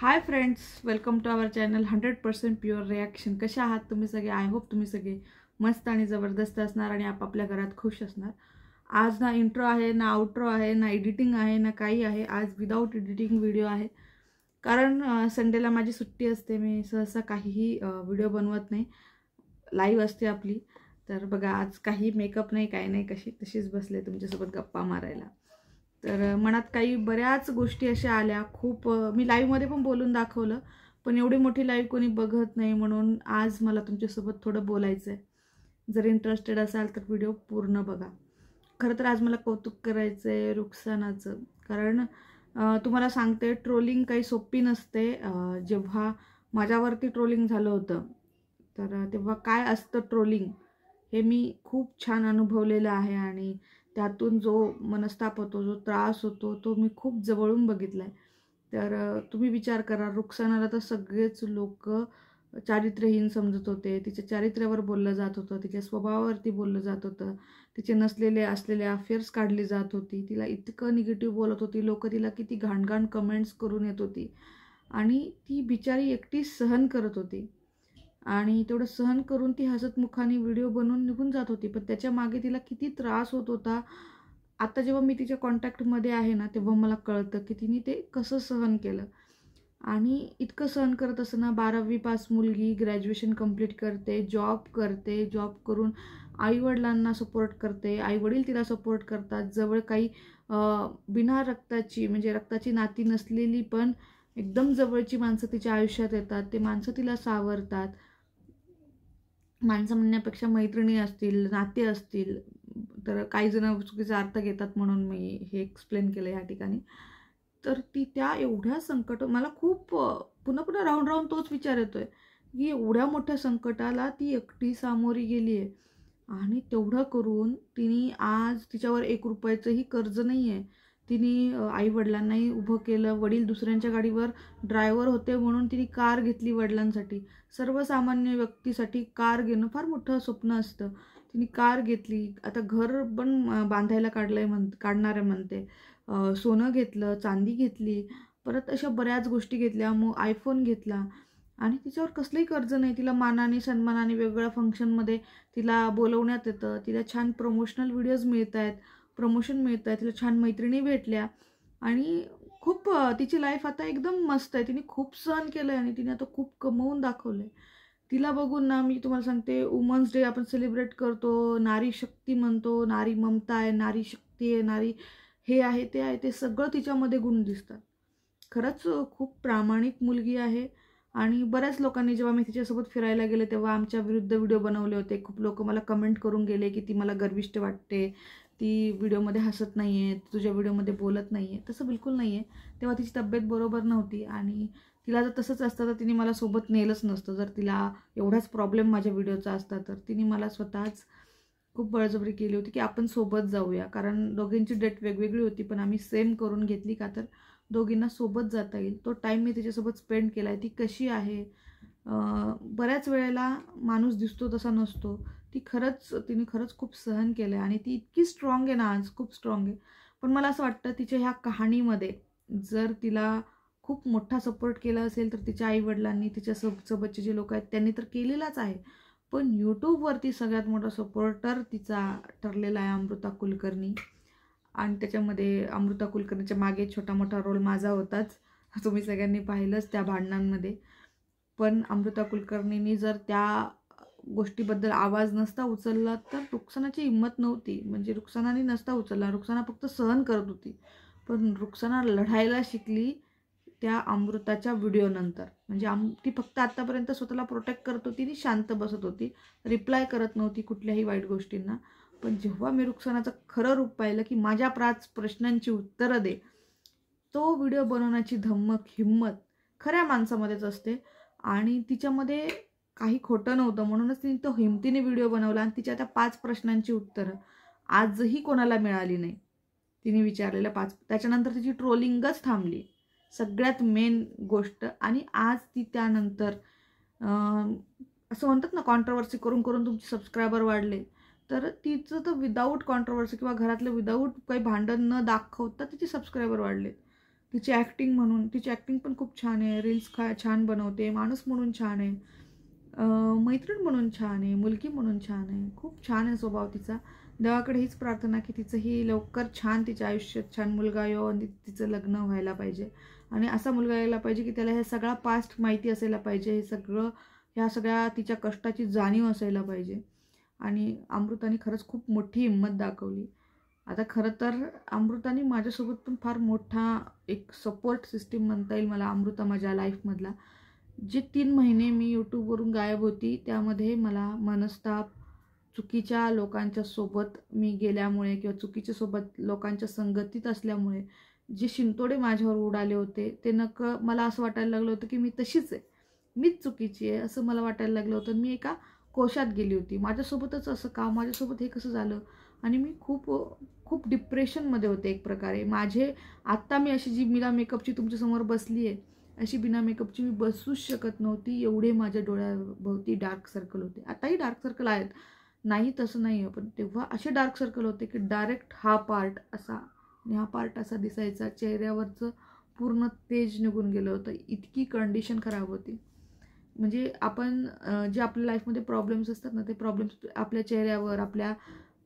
high friends welcome to our channel hundred percent pure reaction कशा आहात तुम्ही सगळे आय होप तुम्ही सगळे मस्त आणि जबरदस्त असणार आणि आपापल्या घरात खुश असणार आज ना इंट्रो आहे ना आउट्रो आहे ना एडिटिंग आहे ना काही आहे आज विदाऊट एडिटिंग व्हिडिओ आहे कारण संडेला माझी सुट्टी असते मी सहसा काहीही व्हिडिओ बनवत नाही लाईव्ह असते आपली तर बघा आज काही मेकअप नाही काही नाही कशी तशीच बसले तुमच्यासोबत गप्पा मारायला तर मनात काही बऱ्याच गोष्टी अशा आल्या खूप मी लाईव्हमध्ये पण बोलून दाखवलं पण एवढी मोठी लाईव्ह कोणी बघत नाही म्हणून आज मला तुमच्यासोबत थोडं बोलायचं आहे जर इंटरेस्टेड असाल तर व्हिडिओ पूर्ण बघा खरं तर आज मला कौतुक करायचं आहे रुखसानाचं कारण तुम्हाला सांगते ट्रोलिंग काही सोपी नसते जेव्हा माझ्यावरती ट्रोलिंग झालं होतं तर तेव्हा काय असतं ट्रोलिंग हे मी खूप छान अनुभवलेलं आहे आणि त्यातून जो मनस्ताप होतो जो त्रास होतो तो मी खूप जवळून बघितला आहे तर तुम्ही विचार करा रुक्सानाला तर सगळेच लोक चारित्र्यहीन समजत होते तिच्या चारित्र्यावर बोललं जात होतं तिच्या स्वभावावरती बोललं जात होतं तिचे नसलेले असलेले अफेअर्स काढले जात होती तिला इतकं निगेटिव्ह बोलत होती लोक तिला किती घाणघाण कमेंट्स करून येत होती आणि ती बिचारी एकटी सहन करत होती आणि तेवढं सहन करून ती हसतमुखाने व्हिडिओ बनवून निघून जात होती पण त्याच्या मागे तिला किती त्रास होत होता आता जेव्हा मी तिच्या कॉन्टॅक्टमध्ये आहे ना तेव्हा मला कळतं की तिने ते कसं सहन केलं आणि इतकं सहन करत असताना बारावी पास मुलगी ग्रॅज्युएशन कंप्लीट करते जॉब करते जॉब करून आईवडिलांना सपोर्ट करते आईवडील तिला सपोर्ट करतात जवळ काही बिना रक्ताची म्हणजे रक्ताची नाती नसलेली पण एकदम जवळची माणसं तिच्या आयुष्यात येतात ते माणसं तिला सावरतात माणसं म्हणण्यापेक्षा मैत्रिणी असतील नाते असतील तर काही जण चुकीचा अर्थ घेतात म्हणून मी हे एक्सप्लेन केलं या ठिकाणी तर ती त्या एवढ्या संकट मला खूप पुन्हा पुन्हा राऊंड राऊंड तोच विचार येतोय की एवढ्या मोठ्या संकटाला ती एकटी सामोरी गेली आहे आणि तेवढं करून तिने आज तिच्यावर एक रुपयाचंही कर्ज नाही आहे तिने आई वडिलांनाही उभं केलं वडील दुसऱ्यांच्या गाडीवर ड्रायव्हर होते म्हणून तिने कार घेतली वडिलांसाठी सर्वसामान्य व्यक्तीसाठी कार घेणं फार मोठं स्वप्न असतं तिने कार घेतली आता घर पण बांधायला काढलंय म्हण काढणार आहे म्हणते सोनं घेतलं चांदी घेतली परत अशा बऱ्याच गोष्टी घेतल्या मग आयफोन घेतला आणि तिच्यावर कसलंही कर्ज नाही तिला मानाने सन्मानाने वेगवेगळ्या फंक्शनमध्ये तिला बोलवण्यात येतं तिला छान प्रमोशनल व्हिडिओज मिळत आहेत प्रमोशन मिळतं आहे तिला छान मैत्रिणी भेटल्या आणि खूप तिची लाईफ आता एकदम मस्त आहे तिने खूप सहन केलं आहे आणि तिने आता खूप कमवून दाखवलं आहे तिला बघून ना मी तुम्हाला सांगते वुमन्स डे आपण सेलिब्रेट करतो नारी शक्ती म्हणतो नारी ममता आहे नारी शक्ती आहे नारी हे आहे ते आहे ते सगळं तिच्यामध्ये गुण दिसतात खरंच खूप प्रामाणिक मुलगी आहे आणि बऱ्याच लोकांनी जेव्हा मी तिच्यासोबत फिरायला गेले तेव्हा आमच्या विरुद्ध व्हिडिओ बनवले होते खूप लोक मला कमेंट करून गेले की ती मला गर्विष्ट वाटते ती व्हिडिओमध्ये हसत नाही आहे तुझ्या व्हिडिओमध्ये बोलत नाही आहे तसं बिलकुल नाही आहे तेव्हा तिची तब्येत बरोबर नव्हती आणि तिला जर तसंच असतं तर तिने मला सोबत नेलंच नसतं जर तिला एवढाच प्रॉब्लेम माझ्या व्हिडिओचा असता तर तिने मला स्वतःच खूप बळजबरी केली होती की आपण सोबत जाऊया कारण दोघींची डेट वेगवेगळी होती पण आम्ही सेम करून घेतली का तर दोघींना सोबत जाता येईल तो टाईम मी तिच्यासोबत स्पेंड केला आहे ती कशी आहे बऱ्याच वेळेला माणूस दिसतो तसा नसतो ती खरंच तिने खरंच खूप सहन केलं आहे आणि ती इतकी स्ट्रॉंग आहे ना आज खूप स्ट्रॉंग आहे पण मला असं वाटतं तिच्या ह्या कहाणीमध्ये जर तिला खूप मोठा सपोर्ट केला असेल तर तिच्या आईवडिलांनी तिच्या सब सोबतचे जे लोक आहेत त्यांनी तर केलेलाच आहे पण यूट्यूबवरती सगळ्यात मोठा सपोर्टर तिचा ठरलेला आहे अमृता कुलकर्णी आणि त्याच्यामध्ये अमृता कुलकर्णीच्या मागे छोटा मोठा रोल माझा होताच तुम्ही सगळ्यांनी पाहिलंच त्या भांडणांमध्ये पण अमृता कुलकर्णींनी जर त्या गोष्टीबद्दल आवाज नसता उचलला तर रुकसानाची हिंमत नव्हती म्हणजे रुकसानाने नसता उचलला रुकसाना फक्त सहन करत होती पण रुकसाना लढायला शिकली त्या अमृताच्या व्हिडिओनंतर म्हणजे आम ती फक्त आत्तापर्यंत स्वतःला प्रोटेक्ट करत होती आणि शांत बसत होती रिप्लाय करत नव्हती कुठल्याही वाईट गोष्टींना पण जेव्हा मी रुकसानाचं खरं रूप पाहिलं की माझ्या प्राच प्रश्नांची उत्तरं दे तो व्हिडिओ बनवण्याची धम्मक हिंमत खऱ्या माणसामध्येच असते आणि तिच्यामध्ये काही खोटं नव्हतं म्हणूनच तिने तो हिमतीने व्हिडिओ बनवला आणि तिच्या त्या पाच प्रश्नांची उत्तरं आजही कोणाला मिळाली नाही तिने विचारलेल्या पाच त्याच्यानंतर तिची ट्रोलिंगच थांबली सगळ्यात मेन गोष्ट आणि आज ती त्यानंतर असं म्हणतात ना कॉन्ट्रवर्सी करून करून तुमचे सबस्क्रायबर वाढले तर तिचं तर विदाऊट कॉन्ट्रवर्सी किंवा घरातलं विदाऊट काही भांडण न दाखवता तिचे सबस्क्रायबर वाढले तिची ॲक्टिंग म्हणून तिची ॲक्टिंग पण खूप छान आहे रील्स छान बनवते माणूस म्हणून छान आहे मैत्रीण म्हणून छान आहे मुलगी म्हणून छान आहे खूप छान आहे स्वभाव तिचा देवाकडे हीच प्रार्थना की तिचंही लवकर छान तिच्या आयुष्यात छान मुलगा येऊ आणि तिचं लग्न व्हायला पाहिजे आणि असा मुलगा यायला पाहिजे की त्याला हे सगळा पास्ट माहिती असायला पाहिजे हे सगळं ह्या सगळ्या तिच्या कष्टाची जाणीव असायला पाहिजे आणि अमृताने खरंच खूप मोठी हिंमत दाखवली आता खरं तर अमृताने माझ्यासोबत पण फार मोठा एक सपोर्ट सिस्टीम म्हणता येईल मला अमृता माझ्या लाईफमधला जे तीन महिने मी यूट्यूबवरून गायब होती त्यामध्ये मला मनस्ताप चुकीच्या लोकांच्या सोबत मी गेल्यामुळे किंवा चुकीच्या सोबत लोकांच्या संगतीत असल्यामुळे जे शिंतोडे माझ्यावर उडाले होते ते नक मला असं वाटायला लागलं होतं की मी तशीच आहे मीच चुकीची आहे असं मला वाटायला लागलं होतं मी एका कोशात गेली होती माझ्यासोबतच असं का माझ्यासोबत हे कसं झालं आणि मी खूप खूप डिप्रेशनमध्ये होते एक प्रकारे माझे आत्ता मी अशी जी मिला मेकअपची तुमच्यासमोर बसली आहे अशी बिना मेकअपची मी बसूच शकत नव्हती एवढे माझ्या डोळ्याभोवती डार्क सर्कल होते आताही डार्क सर्कल आहेत नाही तसं नाही आहे पण तेव्हा असे डार्क सर्कल होते की डायरेक्ट हा पार्ट असा आणि हा पार्ट असा दिसायचा चेहऱ्यावरचं पूर्ण तेज निघून गेलं होतं इतकी कंडिशन खराब होती म्हणजे आपण जे आपल्या लाईफमध्ये प्रॉब्लेम्स असतात ना ते प्रॉब्लेम्स आपल्या चेहऱ्यावर आपल्या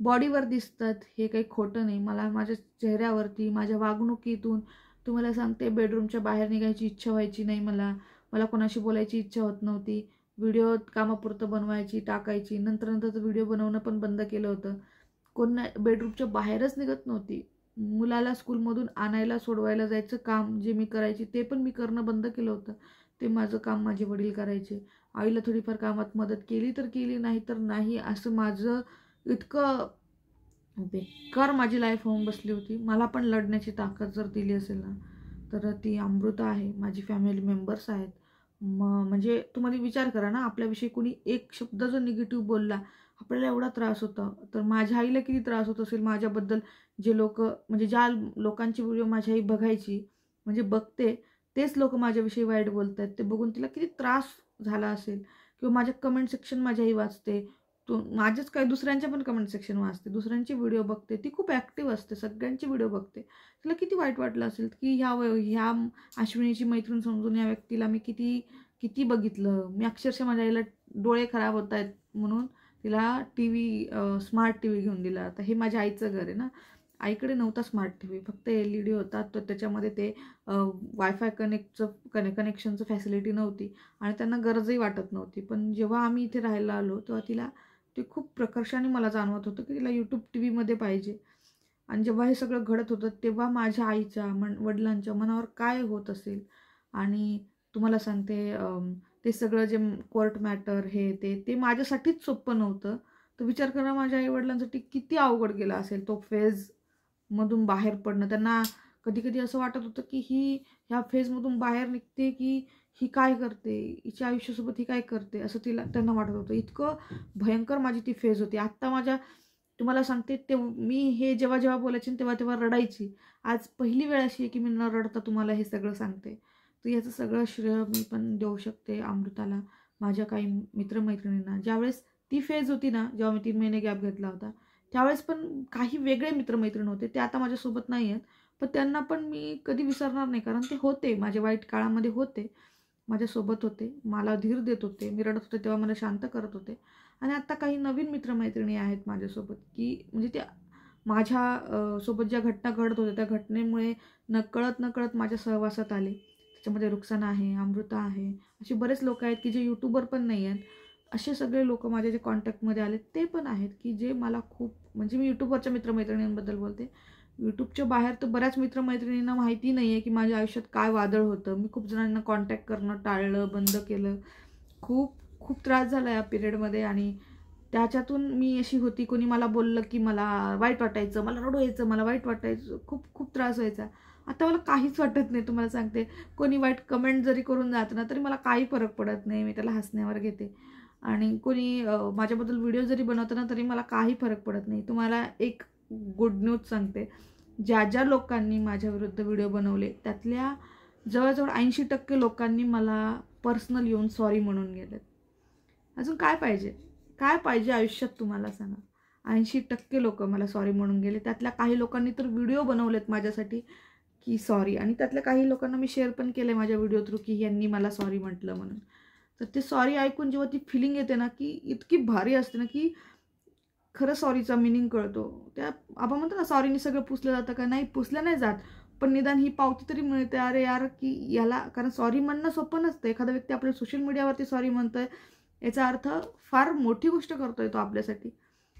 बॉडीवर दिसतात हे काही खोटं नाही मला माझ्या चेहऱ्यावरती माझ्या वागणुकीतून तुम्हाला सांगते बेडरूमच्या बाहेर निघायची इच्छा व्हायची नाही मला मला कोणाशी बोलायची इच्छा होत नव्हती व्हिडिओ कामापुरतं बनवायची टाकायची नंतर नंतर व्हिडिओ बनवणं पण बंद केलं होतं कोण बेडरूमच्या बाहेरच निघत नव्हती मुलाला स्कूलमधून आणायला सोडवायला जायचं काम जे मी करायची ते पण मी करणं बंद केलं होतं ते माझं काम माझे वडील करायचे आईला थोडीफार कामात मदत केली तर केली नाही तर नाही असं माझं इतकं बेकार माझी लाईफ होऊन बसली होती मला पण लढण्याची ताकद जर दिली असेल ना तर ती अमृता आहे माझी फॅमिली मेंबर्स आहेत म म्हणजे तुम्हाला विचार करा ना आपल्याविषयी कोणी एक शब्द जर निगेटिव्ह बोलला आपल्याला एवढा त्रास होता तर माझ्या आईला किती त्रास होत असेल माझ्याबद्दल जे लोक म्हणजे ज्या लोकांची व्हिडिओ माझी आई बघायची म्हणजे बघते तेच लोक माझ्याविषयी वाईट बोलत आहेत ते बघून तिला किती त्रास झाला असेल किंवा माझ्या कमेंट सेक्शन माझ्याही वाचते तू माझेच काय दुसऱ्यांच्या पण कमेंट सेक्शन वाचते दुसऱ्यांची व्हिडिओ बघते ती खूप ॲक्टिव्ह असते सगळ्यांची व्हिडिओ बघते तिला किती वाईट वाटलं असेल की ह्या ह्या अश्विनीची मैत्रीण समजून या व्यक्तीला मी किती किती बघितलं मी अक्षरशः माझ्या आईला डोळे खराब होत आहेत म्हणून तिला T V smart T V घेऊन दिला आता हे माझ्या आईचं घर आहे ना आईकडे नव्हता स्मार्ट टी व्ही फक्त एल ई डी होता तर त्याच्यामध्ये ते वायफाय कनेक्टचं कने कनेक्शनचं फॅसिलिटी नव्हती आणि त्यांना गरजही वाटत नव्हती पण जेव्हा आम्ही इथे राहायला आलो तेव्हा तिला ते खूप प्रकर्षाने मला जाणवत होतं की तिला यूट्यूब टी व्हीमध्ये पाहिजे आणि जेव्हा हे सगळं घडत होतं तेव्हा माझ्या आईच्या मन वडिलांच्या मनावर काय होत असेल आणि तुम्हाला सांगते ते सगळं जे कोर्ट मॅटर हे ते ते माझ्यासाठीच सोपं नव्हतं तर विचार करा माझ्या वडिलांसाठी किती अवघड गेला असेल तो फेजमधून बाहेर पडणं त्यांना कधी कधी असं वाटत होतं की ही ह्या फेजमधून बाहेर निघते की ही काय करते हिच्या आयुष्यासोबत ही काय करते असं तिला त्यांना वाटत होतं इतकं भयंकर माझी ती फेज होती आत्ता माझ्या तुम्हाला सांगते ते मी हे जेव्हा जेव्हा बोलायचे तेव्हा तेव्हा रडायची आज पहिली वेळ अशी आहे की मी न रडता तुम्हाला हे सगळं सांगते तर याचं सगळं श्रेय मी पण देऊ शकते अमृताला माझ्या काही मित्रमैत्रिणींना ज्यावेळेस ती फेज होती ना जेव्हा मी तीन महिने गॅप घेतला होता त्यावेळेस पण काही वेगळे मित्रमैत्रिणी होते ते आता माझ्यासोबत नाही आहेत पण त्यांना पण मी कधी विसरणार नाही कारण ते होते माझ्या वाईट काळामध्ये होते माझ्यासोबत होते मला धीर देत होते मी रडत होते तेव्हा मला शांत करत होते आणि आत्ता काही नवीन मित्रमैत्रिणी आहेत माझ्यासोबत की म्हणजे त्या माझ्या सोबत ज्या घटना घडत होत्या त्या घटनेमुळे नकळत नकळत माझ्या सहवासात आले त्याच्यामध्ये रुक्सना आहे अमृता आहे असे बरेच लोक आहेत की जे यूट्यूबर पण नाही आहेत असे सगळे लोक माझ्या जे कॉन्टॅक्टमध्ये आले ते पण आहेत की जे मला खूप म्हणजे मी यूट्यूबवरच्या मित्रमैत्रिणींबद्दल बोलते यूट्यूबच्या बाहेर तर बऱ्याच मित्रमैत्रिणींना माहिती नाही आहे की माझ्या आयुष्यात काय वादळ होतं मी खूप जणांना कॉन्टॅक्ट करणं टाळलं बंद केलं खूप खूप त्रास झाला या पिरियडमध्ये आणि त्याच्यातून मी अशी होती कोणी मला बोललं की मला वाईट वाटायचं मला रडू यायचं मला वाईट वाटायचं खूप खूप त्रास व्हायचा आता मला काहीच वाटत नाही तुम्हाला सांगते कोणी वाईट कमेंट जरी करून जात ना तरी मला काही फरक पडत नाही मी त्याला हसण्यावर घेते आणि कोणी माझ्याबद्दल व्हिडिओ जरी ना तरी मला काही फरक पडत नाही तुम्हाला एक गुड न्यूज सांगते ज्या ज्या लोकांनी माझ्याविरुद्ध व्हिडिओ बनवले त्यातल्या जवळजवळ ऐंशी टक्के लोकांनी मला पर्सनल येऊन सॉरी म्हणून गेलेत अजून काय पाहिजे काय पाहिजे आयुष्यात तुम्हाला सांगा ऐंशी टक्के लोक मला सॉरी म्हणून गेले त्यातल्या काही लोकांनी तर व्हिडिओ बनवलेत माझ्यासाठी की सॉरी आणि त्यातल्या काही लोकांना मी शेअर पण केलं माझ्या व्हिडिओ थ्रू की यांनी मला सॉरी म्हटलं म्हणून तर ते सॉरी ऐकून जेव्हा ती फिलिंग येते ना की इतकी भारी असते ना की खरं सॉरीचा मिनिंग कळतो त्या आपण म्हणतो ना सॉरीने सगळं पुसलं जातं का नाही पुसलं नाही जात पण निदान ही पावती तरी मिळते अरे यार की याला कारण सॉरी म्हणणं सोपं नसतं एखादा व्यक्ती आपल्या सोशल मीडियावरती सॉरी म्हणतोय याचा अर्थ फार मोठी गोष्ट करतोय तो आपल्यासाठी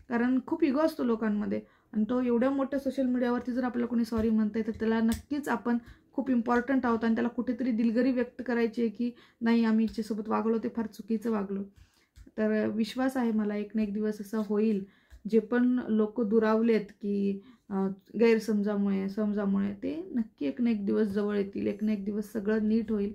कारण खूप इगो असतो लोकांमध्ये आणि तो एवढ्या मोठ्या सोशल मीडियावरती जर आपल्याला कोणी सॉरी म्हणतंय तर त्याला नक्कीच आपण खूप इम्पॉर्टंट आहोत आणि त्याला कुठेतरी दिलगरी व्यक्त करायची आहे की नाही आम्ही हिच्यासोबत वागलो ते फार चुकीचं वागलो तर विश्वास आहे मला एक ना एक दिवस असं होईल जे पण लोक दुरावलेत की गैरसमजामुळे समजामुळे ते नक्की एक ना एक दिवस जवळ येतील एक ना एक दिवस सगळं नीट होईल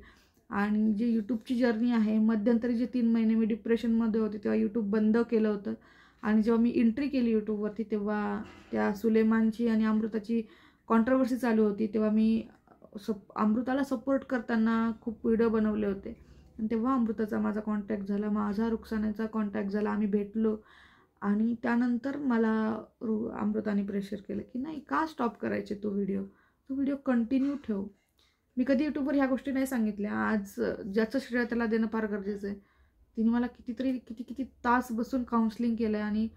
आणि जे यूट्यूबची जर्नी आहे मध्यंतरी जे तीन महिने मी डिप्रेशनमध्ये होते तेव्हा यूट्यूब बंद केलं होतं आणि जेव्हा मी एंट्री केली यूट्यूबवरती तेव्हा त्या सुलेमानची आणि अमृताची कॉन्ट्रवर्सी चालू होती तेव्हा मी सप अमृताला सपोर्ट करताना खूप व्हिडिओ बनवले होते आणि तेव्हा अमृताचा माझा कॉन्टॅक्ट झाला माझा रुखसानाचा कॉन्टॅक्ट झाला आम्ही भेटलो आणि त्यानंतर मला रु अमृताने प्रेशर केलं की नाही का स्टॉप करायचे तो व्हिडिओ तो व्हिडिओ कंटिन्यू ठेव मी कधी यूट्यूबवर ह्या गोष्टी नाही सांगितल्या आज ज्याचं श्रेय त्याला देणं फार गरजेचं आहे तिने मला कितीतरी किती किती तास बसून काउन्सलिंग केलं आहे आणि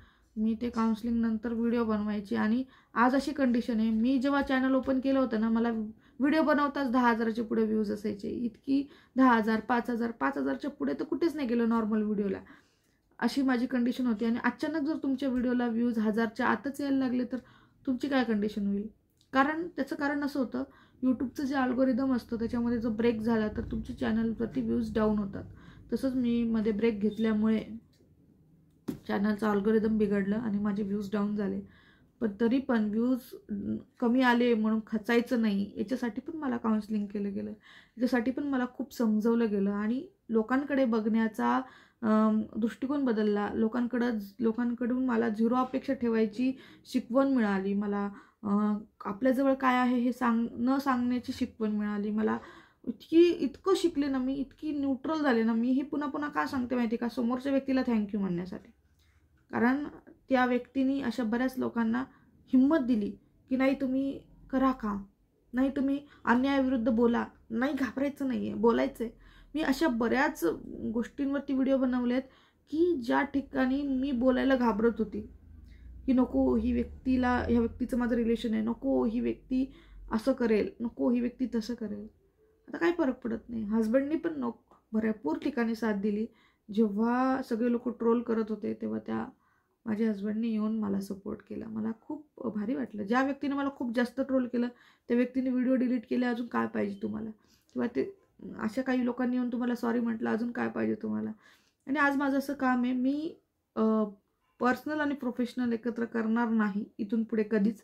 मी ते काउन्सलिंग नंतर व्हिडिओ बनवायची आणि आज अशी कंडिशन आहे मी जेव्हा चॅनल ओपन केलं होतं ना मला व्हिडिओ बनवताच दहा हजाराच्या पुढे व्ह्यूज असायचे इतकी दहा हजार पाच हजार पाच हजारच्या पुढे तर कुठेच नाही गेलो नॉर्मल व्हिडिओला अशी माझी कंडिशन होती आणि अचानक जर तुमच्या व्हिडिओला व्ह्यूज हजारच्या आतच यायला लागले तर तुमची काय कंडिशन होईल कारण त्याचं कारण असं होतं यूट्यूबचं जे अल्गोरिदम असतं त्याच्यामध्ये जर ब्रेक झाला तर तुमच्या चॅनलवरती व्ह्यूज डाऊन होतात तसंच मी मध्ये ब्रेक घेतल्यामुळे चॅनलचं अल्गोरिदम बिघडलं आणि माझे व्ह्यूज डाऊन झाले पण तरी पण व्ह्यूज कमी आले म्हणून खचायचं नाही याच्यासाठी पण मला काउन्सिलिंग केलं गेलं याच्यासाठी पण मला खूप समजवलं गेलं आणि लोकांकडे बघण्याचा दृष्टिकोन बदलला लोकांकडं लोकांकडून मला झिरो अपेक्षा ठेवायची शिकवण मिळाली मला आपल्याजवळ काय आहे हे सांग न सांगण्याची शिकवण मिळाली मला इतकी इतकं शिकले ना मी इतकी न्यूट्रल झाले ना मी हे पुन्हा पुन्हा का सांगते माहिती का समोरच्या व्यक्तीला थँक्यू म्हणण्यासाठी कारण त्या व्यक्तीने अशा बऱ्याच लोकांना हिंमत दिली की नाही तुम्ही करा का नाही तुम्ही अन्यायाविरुद्ध बोला नाही घाबरायचं नाही आहे बोलायचं आहे मी अशा बऱ्याच गोष्टींवरती व्हिडिओ बनवले आहेत की ज्या ठिकाणी मी बोलायला घाबरत होती की नको ही व्यक्तीला ह्या व्यक्तीचं माझं रिलेशन आहे नको ही व्यक्ती असं करेल नको ही व्यक्ती तसं करेल आता काही फरक पडत नाही हजबंडनी पण नको भरपूर ठिकाणी साथ दिली जेव्हा सगळे लोक ट्रोल करत होते तेव्हा त्या माझ्या हस्बंडने येऊन मला सपोर्ट केला मला खूप भारी वाटलं ज्या व्यक्तीने मला खूप जास्त ट्रोल केलं त्या व्यक्तीने व्हिडिओ डिलीट केले अजून काय पाहिजे तुम्हाला किंवा ते अशा काही लोकांनी येऊन तुम्हाला सॉरी म्हटलं अजून काय पाहिजे तुम्हाला आणि आज माझं असं काम आहे मी पर्सनल आणि प्रोफेशनल एकत्र करणार नाही इथून पुढे कधीच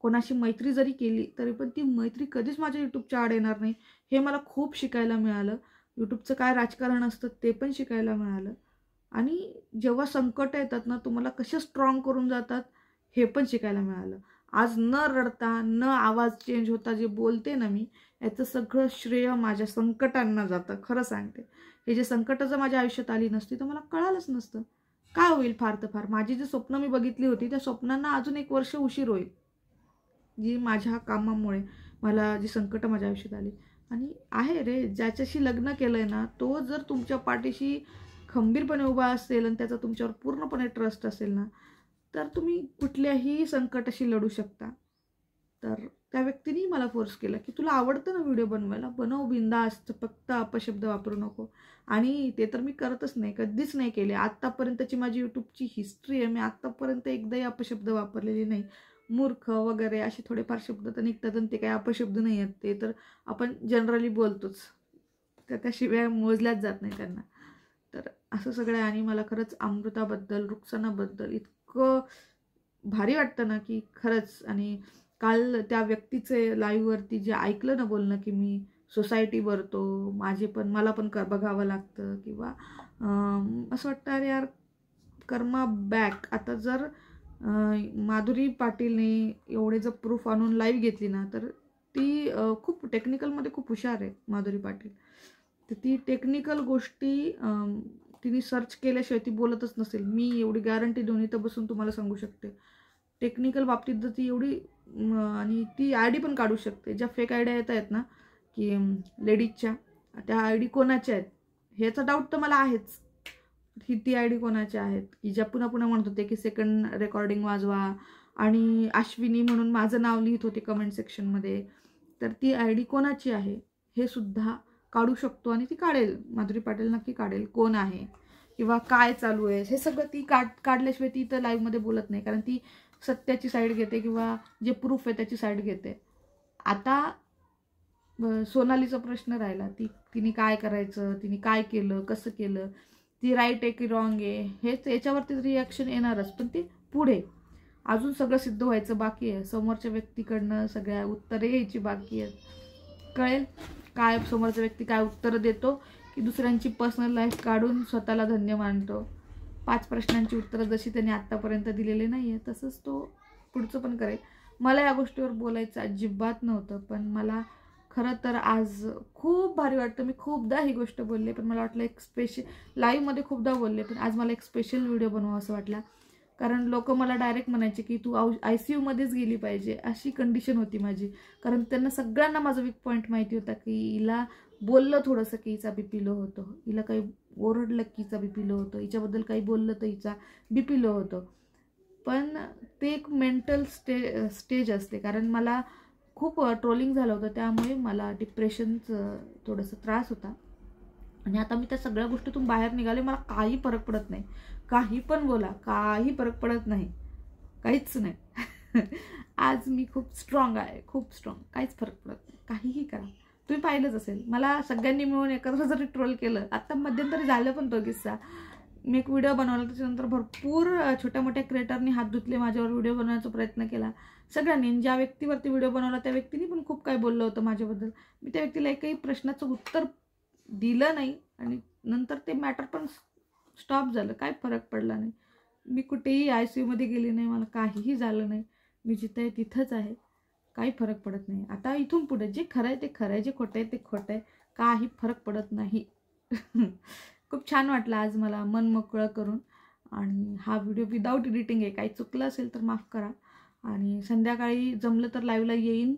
कोणाशी मैत्री जरी केली तरी पण ती मैत्री कधीच माझ्या यूट्यूबच्या आड येणार नाही हे मला खूप शिकायला मिळालं यूट्यूबचं काय राजकारण असतं ते पण शिकायला मिळालं आणि जेव्हा संकट येतात ना तुम्हाला कसे स्ट्रॉंग करून जातात हे पण शिकायला मिळालं आज न रडता न आवाज चेंज होता जे बोलते ना मी याचं सगळं श्रेय माझ्या संकटांना जातं खरं सांगते हे जे संकटं जर माझ्या आयुष्यात आली नसती तर मला कळालंच नसतं काय होईल फार तर फार माझी जी स्वप्न मी बघितली होती त्या स्वप्नांना अजून एक वर्ष उशीर होईल जी माझ्या कामामुळे मला जी संकटं माझ्या आयुष्यात आली आणि आहे रे ज्याच्याशी लग्न केलं आहे ना तो जर तुमच्या पाठीशी खंबीरपणे उभा असेल आणि त्याचा तुमच्यावर पूर्णपणे ट्रस्ट असेल ना तर तुम्ही कुठल्याही संकटाशी लढू शकता तर त्या व्यक्तीनेही मला फोर्स केला की तुला आवडतं ना व्हिडिओ बनवायला बनव बिंदास्त फक्त अपशब्द वापरू नको आणि ते तर मी करतच नाही कधीच नाही केले आत्तापर्यंतची माझी यूट्यूबची हिस्ट्री आहे मी आत्तापर्यंत एकदाही अपशब्द वापरलेली नाही मूर्ख वगैरे असे थोडेफार शब्द तर निघतात आणि ते काही अपशब्द नाही आहेत ते तर आपण जनरली बोलतोच तर त्याशिवाय मोजल्याच जात नाही त्यांना तर असं सगळं आहे आणि मला खरंच अमृताबद्दल रुक्सानाबद्दल इतकं भारी वाटतं ना की खरंच आणि काल त्या व्यक्तीचे लाईव्हवरती जे ऐकलं ना बोलणं की मी सोसायटी भरतो माझे पण मला पण कर बघावं लागतं किंवा असं वाटतं अरे यार कर्मा बॅक आता जर माधुरी पाटीलने एवढे जर प्रूफ आणून लाईव्ह घेतली ना तर ती खूप टेक्निकलमध्ये खूप हुशार आहे माधुरी पाटील तर ती टेक्निकल गोष्टी तिने सर्च केल्याशिवाय ती बोलतच नसेल मी एवढी गॅरंटी देऊन इथं बसून तुम्हाला सांगू शकते टेक्निकल बाबतीत जर ती एवढी आणि ती आय डी पण काढू शकते ज्या फेक आयडिया येत आहेत ना की लेडीजच्या त्या आय डी कोणाच्या आहेत ह्याचा डाऊट तर मला आहेच ही ती आय डी कोणाच्या आहेत की ज्या पुन्हा पुन्हा म्हणत होते की सेकंड रेकॉर्डिंग वाजवा आणि अश्विनी म्हणून माझं नाव लिहित होते कमेंट सेक्शनमध्ये तर ती आय डी कोणाची आहे हे सुद्धा काढू शकतो आणि ती काढेल माधुरी पाटील नक्की काढेल कोण आहे किंवा काय चालू आहे हे सगळं ती काढ काढल्याशिवाय ती तर लाईव्हमध्ये बोलत नाही कारण ती सत्याची साईड घेते किंवा जे प्रूफ आहे त्याची साईड घेते आता सोनालीचा प्रश्न राहिला ती तिने काय करायचं तिने काय केलं कसं केलं ती राईट आहे की रॉंग आहे हेच याच्यावरती रिॲक्शन येणारच पण ती पुढे अजून सगळं सिद्ध व्हायचं बाकी आहे समोरच्या व्यक्तीकडनं सगळ्या उत्तरे यायची बाकी आहेत कळेल काय समोरचा व्यक्ती काय उत्तरं देतो की दुसऱ्यांची पर्सनल लाईफ काढून स्वतःला धन्य मानतो पाच प्रश्नांची उत्तरं जशी त्यांनी आत्तापर्यंत दिलेली नाही आहे तसंच तो पुढचं पण करेल मला या गोष्टीवर बोलायचं अजिबात नव्हतं पण मला खरं तर आज खूप भारी वाटतं मी खूपदा ही गोष्ट बोलले पण मला वाटलं एक स्पेशल लाईव्हमध्ये खूपदा बोलले पण आज मला एक स्पेशल व्हिडिओ बनवा असं वाटला कारण लोक मला डायरेक्ट म्हणायचे की तू आऊ आय सी यूमध्येच गेली पाहिजे अशी कंडिशन होती माझी कारण त्यांना सगळ्यांना माझा वीक पॉईंट माहिती होता की हिला बोललं थोडंसं की हिचा बी पी लो होतो हिला काही ओरडलं की हिचा बी लो होतो हिच्याबद्दल काही बोललं तर हिचा बी पी लो होतो पण ते एक मेंटल स्टे स्टेज असते कारण मला खूप ट्रोलिंग झालं होतं त्यामुळे मला डिप्रेशनचं थोडंसं त्रास होता आणि आता मी त्या सगळ्या गोष्टीतून बाहेर निघाले मला काही फरक पडत नाही काही पण बोला काही फरक पडत नाही काहीच नाही आज मी खूप स्ट्रॉंग आहे खूप स्ट्रॉंग काहीच फरक पडत नाही काहीही करा तुम्ही पाहिलंच असेल मला सगळ्यांनी मिळून एकत्र जरी ट्रोल केलं आत्ता मध्यंतरी झालं पण तो किस्सा मी एक व्हिडिओ बनवला त्याच्यानंतर भरपूर छोट्या मोठ्या क्रिएटरनी हात धुतले माझ्यावर व्हिडिओ बनवण्याचा प्रयत्न केला सगळ्यांनी ज्या व्यक्तीवरती व्हिडिओ बनवला त्या व्यक्तीने पण खूप काही बोललं होतं माझ्याबद्दल मी त्या व्यक्तीला एकही प्रश्नाचं उत्तर दिलं नाही आणि नंतर ते मॅटर पण स्टॉप झालं काय फरक पडला नाही मी कुठेही आय सी यूमध्ये गेली नाही मला काहीही झालं नाही मी जिथं आहे तिथंच आहे काही फरक पडत नाही आता इथून पुढे जे खरं आहे ते खरं आहे जे खोटं आहे ते खोटं आहे काही फरक पडत नाही खूप छान वाटलं आज मला मन मोकळं करून आणि हा व्हिडिओ विदाऊट एडिटिंग आहे काही चुकलं असेल तर माफ करा आणि संध्याकाळी जमलं तर लाईव्हला येईन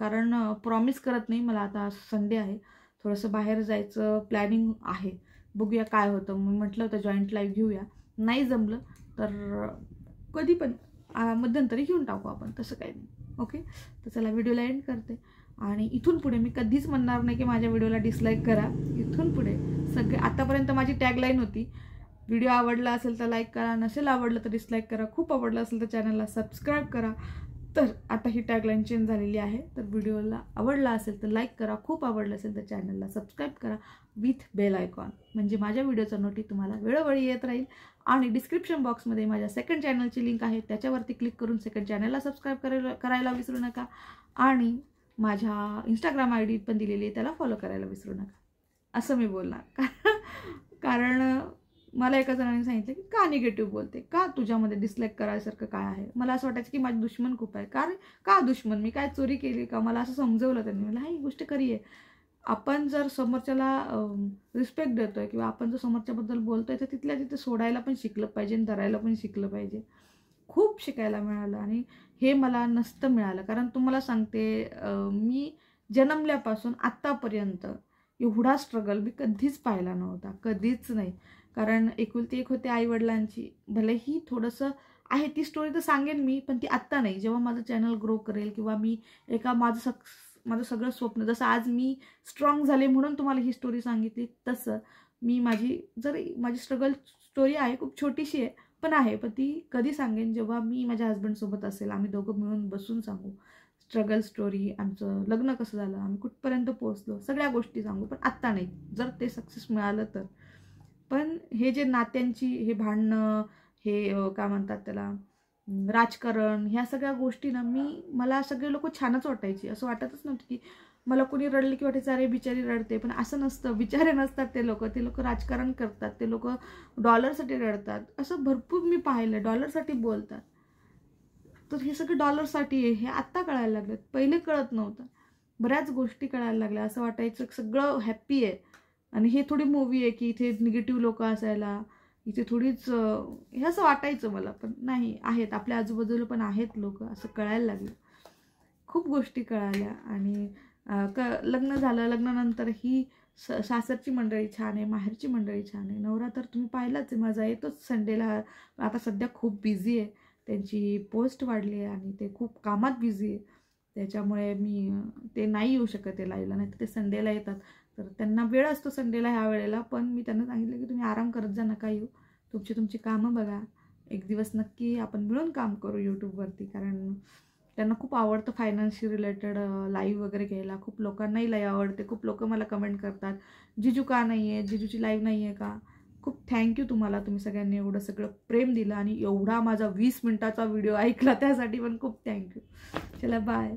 कारण प्रॉमिस करत नाही मला आता संडे आहे थोडंसं बाहेर जायचं प्लॅनिंग आहे बघूया काय होतं मग म्हटलं होतं जॉईंट लाईव्ह घेऊया नाही जमलं तर कधी पण मध्यंतरी घेऊन टाकू आपण तसं काही नाही ओके तर चला व्हिडिओला एंड करते आणि इथून पुढे मी कधीच म्हणणार नाही की माझ्या व्हिडिओला डिसलाईक करा इथून पुढे सगळे आतापर्यंत माझी टॅगलाईन होती व्हिडिओ आवडला असेल तर लाईक करा नसेल आवडलं तर डिसलाईक करा खूप आवडलं असेल तर चॅनलला सबस्क्राईब करा तर आता ही टॅगलाईन चेंज झालेली आहे तर व्हिडिओला आवडला असेल तर लाईक करा खूप आवडलं असेल तर चॅनलला सबस्क्राईब करा विथ बेल आयकॉन म्हणजे माझ्या व्हिडिओचा नोटी तुम्हाला वेळोवेळी येत राहील आणि डिस्क्रिप्शन बॉक्समध्ये माझ्या सेकंड चॅनलची लिंक आहे त्याच्यावरती क्लिक करून सेकंड चॅनलला सबस्क्राईब करायला करायला विसरू नका आणि माझ्या इंस्टाग्राम आय डी पण दिलेली आहे त्याला फॉलो करायला विसरू नका असं मी बोलणार कारण मला एका जणांनी सांगितलं की का निगेटिव्ह बोलते का तुझ्यामध्ये डिसलाईक करायसारखं काय आहे मला असं वाटायचं की माझे दुश्मन खूप आहे कारण का दुश्मन मी काय चोरी केली का मला असं समजवलं त्यांनी मला ही गोष्ट करी आहे आपण जर समोरच्याला रिस्पेक्ट देतो आहे किंवा आपण जर समोरच्याबद्दल बोलतो आहे तर तिथल्या तिथे सोडायला पण शिकलं पाहिजे आणि धरायला पण शिकलं पाहिजे खूप शिकायला मिळालं आणि हे मला नसतं मिळालं कारण तुम्हाला सांगते मी जन्मल्यापासून आत्तापर्यंत एवढा स्ट्रगल मी कधीच पाहिला नव्हता कधीच नाही कारण एकुलती एक होते आईवडिलांची ही थोडंसं आहे ती स्टोरी तर सांगेन मी पण ती आत्ता नाही जेव्हा माझं चॅनल ग्रो करेल किंवा मी एका माझं सक्स माझं सगळं स्वप्न जसं आज मी स्ट्रॉंग झाले म्हणून तुम्हाला ही स्टोरी सांगितली तसं मी माझी जरी माझी स्ट्रगल स्टोरी आहे खूप छोटीशी आहे पण आहे पण ती कधी सांगेन जेव्हा मी माझ्या हस्बंडसोबत असेल आम्ही दोघं मिळून बसून सांगू स्ट्रगल स्टोरी आमचं लग्न कसं झालं आम्ही कुठपर्यंत पोहोचलो सगळ्या गोष्टी सांगू पण आत्ता नाही जर ते सक्सेस मिळालं तर पण हे जे नात्यांची हे भांडणं हे काय म्हणतात त्याला राजकारण ह्या सगळ्या गोष्टी ना मी मला सगळे लोक छानच वाटायची असं वाटतच नव्हतं की मला कोणी रडले की वाटायचं अरे बिचारी रडते पण असं नसतं बिचारे नसतात ते लोक ते लोक राजकारण करतात ते लोक डॉलरसाठी रडतात असं भरपूर मी पाहिलं डॉलरसाठी बोलतात तर हे सगळं डॉलरसाठी आहे हे आत्ता कळायला लागलं पहिले कळत नव्हतं बऱ्याच गोष्टी कळायला लागल्या असं वाटायचं सगळं हॅप्पी आहे आणि हे थोडी मूवी आहे की इथे निगेटिव्ह लोक असायला इथे थोडीच हे असं वाटायचं मला पण नाही आहेत आपल्या आजूबाजूला पण आहेत लोक असं कळायला लागलं खूप गोष्टी कळाल्या आणि क लग्न झालं लग्नानंतर ही स सासरची मंडळी छान आहे माहेरची मंडळी छान आहे नवरा तर तुम्ही पाहिलाच आहे माझा येतोच संडेला आता सध्या खूप बिझी आहे त्यांची पोस्ट वाढली आहे आणि ते खूप कामात बिझी आहे त्याच्यामुळे मी ते नाही येऊ शकत आहे लाईव्हला नाही तर ते संडेला येतात तर त्यांना वेळ असतो संडेला ह्या वेळेला पण मी त्यांना सांगितलं की तुम्ही आराम करत जा नका येऊ तुमची तुमची कामं बघा एक दिवस नक्की आपण मिळून काम करू यूट्यूबवरती कारण त्यांना खूप आवडतं फायनान्शियल रिलेटेड लाईव्ह वगैरे घ्यायला खूप लोकांनाही लई आवडते खूप लोक मला कमेंट करतात जिजू का नाही आहे जिजूची लाईव्ह नाही आहे का खूप थँक्यू तुम्हाला तुम्ही सगळ्यांनी एवढं सगळं प्रेम दिलं आणि एवढा माझा वीस मिनटाचा व्हिडिओ ऐकला त्यासाठी पण खूप थँक्यू चला बाय